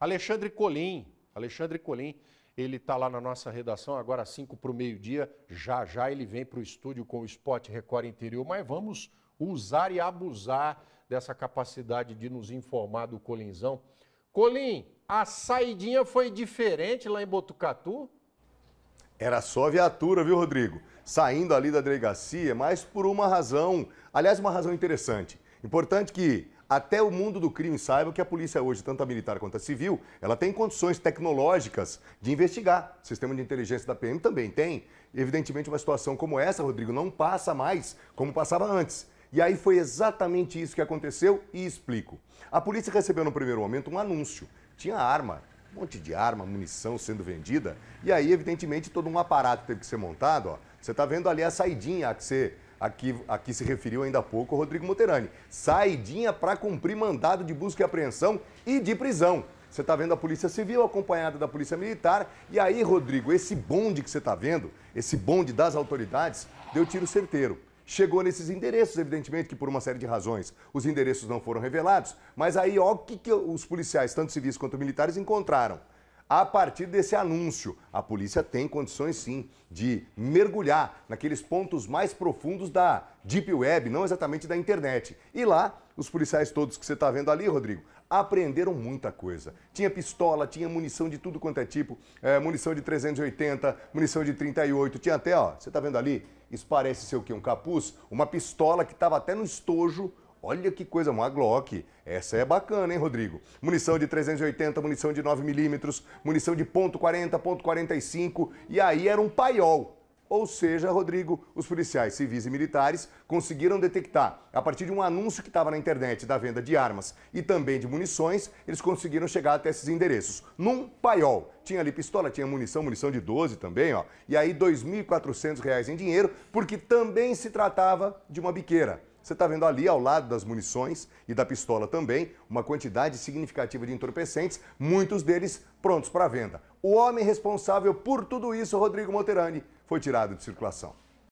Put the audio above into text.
Alexandre Colim, Alexandre Colim, ele está lá na nossa redação, agora às 5 para o meio-dia. Já já ele vem para o estúdio com o Spot Record Interior, mas vamos usar e abusar dessa capacidade de nos informar do Colinzão. Colim, a saidinha foi diferente lá em Botucatu? Era só viatura, viu, Rodrigo? Saindo ali da delegacia, mas por uma razão, aliás, uma razão interessante. Importante que até o mundo do crime saiba que a polícia hoje, tanto a militar quanto a civil, ela tem condições tecnológicas de investigar. O sistema de inteligência da PM também tem. Evidentemente, uma situação como essa, Rodrigo, não passa mais como passava antes. E aí foi exatamente isso que aconteceu e explico. A polícia recebeu no primeiro momento um anúncio. Tinha arma, um monte de arma, munição sendo vendida. E aí, evidentemente, todo um aparato teve que ser montado. Ó. Você está vendo ali a saidinha a que você aqui, aqui se referiu ainda há pouco o Rodrigo Moterani. Saidinha para cumprir mandado de busca e apreensão e de prisão. Você está vendo a Polícia Civil acompanhada da Polícia Militar. E aí, Rodrigo, esse bonde que você está vendo, esse bonde das autoridades, deu tiro certeiro. Chegou nesses endereços, evidentemente que por uma série de razões os endereços não foram revelados, mas aí, ó, o que, que os policiais, tanto civis quanto militares, encontraram? a partir desse anúncio. A polícia tem condições sim de mergulhar naqueles pontos mais profundos da Deep Web, não exatamente da internet. E lá, os policiais todos que você está vendo ali, Rodrigo, aprenderam muita coisa. Tinha pistola, tinha munição de tudo quanto é tipo, é, munição de 380, munição de 38, tinha até, ó, você está vendo ali? Isso parece ser o quê? Um capuz? Uma pistola que estava até no estojo Olha que coisa, uma Glock. Essa é bacana, hein, Rodrigo? Munição de 380, munição de 9mm, munição de .40, .45 e aí era um paiol. Ou seja, Rodrigo, os policiais civis e militares conseguiram detectar, a partir de um anúncio que estava na internet da venda de armas e também de munições, eles conseguiram chegar até esses endereços. Num paiol. Tinha ali pistola, tinha munição, munição de 12 também, ó. E aí R$ 2.400 em dinheiro, porque também se tratava de uma biqueira. Você está vendo ali, ao lado das munições e da pistola também, uma quantidade significativa de entorpecentes, muitos deles prontos para venda. O homem responsável por tudo isso, Rodrigo Monterani, foi tirado de circulação.